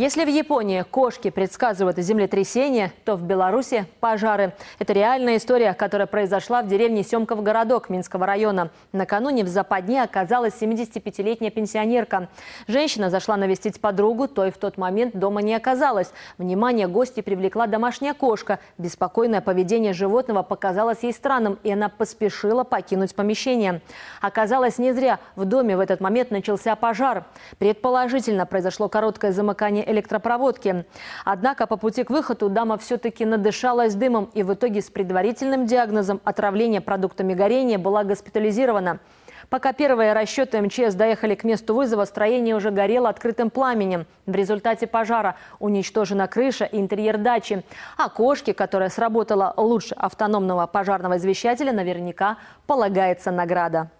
Если в Японии кошки предсказывают землетрясение, то в Беларуси – пожары. Это реальная история, которая произошла в деревне Семков городок Минского района. Накануне в западне оказалась 75-летняя пенсионерка. Женщина зашла навестить подругу, той в тот момент дома не оказалось. Внимание гостей привлекла домашняя кошка. Беспокойное поведение животного показалось ей странным, и она поспешила покинуть помещение. Оказалось, не зря. В доме в этот момент начался пожар. Предположительно, произошло короткое замыкание электропроводки. Однако по пути к выходу дама все-таки надышалась дымом и в итоге с предварительным диагнозом отравления продуктами горения была госпитализирована. Пока первые расчеты МЧС доехали к месту вызова, строение уже горело открытым пламенем. В результате пожара уничтожена крыша и интерьер дачи. Окошки, которое сработало лучше автономного пожарного извещателя, наверняка полагается награда.